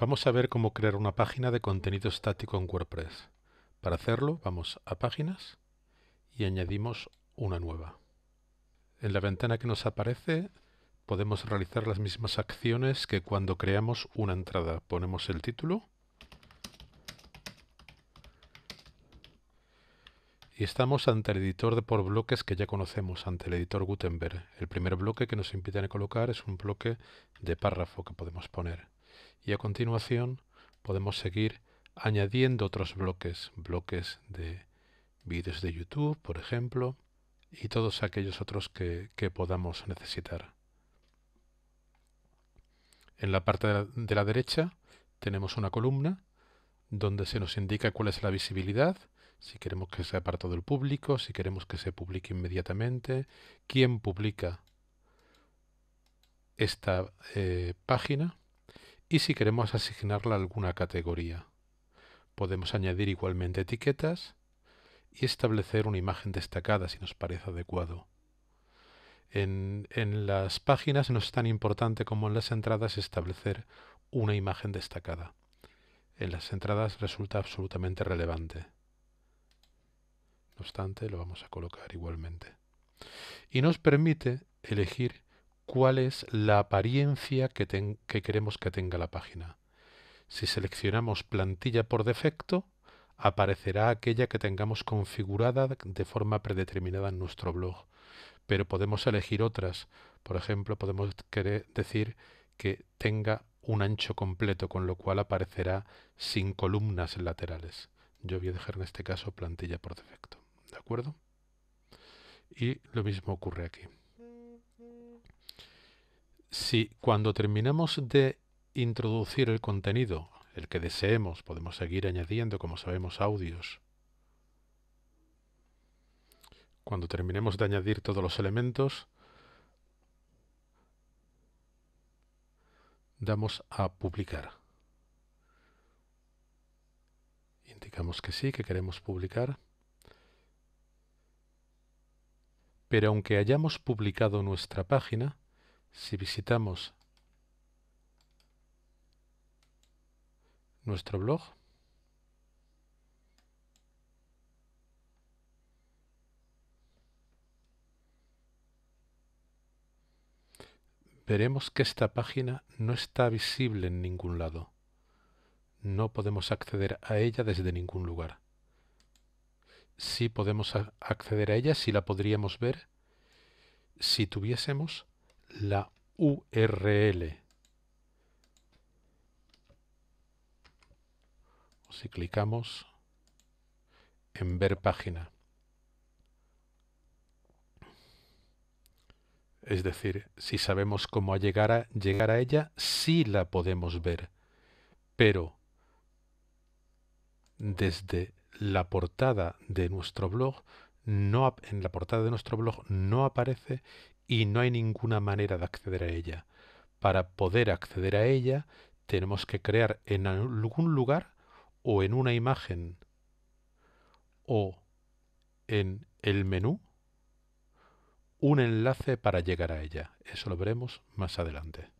Vamos a ver cómo crear una página de contenido estático en WordPress. Para hacerlo vamos a Páginas y añadimos una nueva. En la ventana que nos aparece podemos realizar las mismas acciones que cuando creamos una entrada. Ponemos el título y estamos ante el editor de por bloques que ya conocemos, ante el editor Gutenberg. El primer bloque que nos impiden colocar es un bloque de párrafo que podemos poner y a continuación podemos seguir añadiendo otros bloques, bloques de vídeos de YouTube, por ejemplo, y todos aquellos otros que, podamos necesitar. En la parte de la, derecha tenemos una columna donde se nos indica cuál es la visibilidad, si queremos que sea para todo el público, si queremos que se publique inmediatamente, quién publica esta eh, página y si queremos asignarla a alguna categoría. Podemos añadir igualmente etiquetas y establecer una imagen destacada si nos parece adecuado. En, en las páginas no es tan importante como en las entradas establecer una imagen destacada. En las entradas resulta absolutamente relevante. No obstante, lo vamos a colocar igualmente. Y nos permite elegir cuál es la apariencia que, queremos que tenga la página. Si seleccionamos plantilla por defecto, aparecerá aquella que tengamos configurada de forma predeterminada en nuestro blog, pero podemos elegir otras. Por ejemplo, podemos decir que tenga un ancho completo, con lo cual aparecerá sin columnas laterales. Yo voy a dejar en este caso plantilla por defecto. ¿De acuerdo? Y lo mismo ocurre aquí si cuando terminamos de introducir el contenido, el que deseemos, podemos seguir añadiendo, como sabemos, audios. Cuando terminemos de añadir todos los elementos, damos a publicar. Indicamos que sí, que queremos publicar. Pero aunque hayamos publicado nuestra página, si visitamos nuestro blog, veremos que esta página no está visible en ningún lado. No podemos acceder a ella desde ningún lugar. Si podemos acceder a ella, si la podríamos ver, si tuviésemos la URL. Si clicamos en ver página. Es decir, si sabemos cómo llegar a, llegar a ella, sí la podemos ver. Pero desde la portada de nuestro blog en la portada de nuestro blog no aparece y no hay ninguna manera de acceder a ella. Para poder acceder a ella tenemos que crear en algún lugar o en una imagen o en el menú un enlace para llegar a ella. Eso lo veremos más adelante.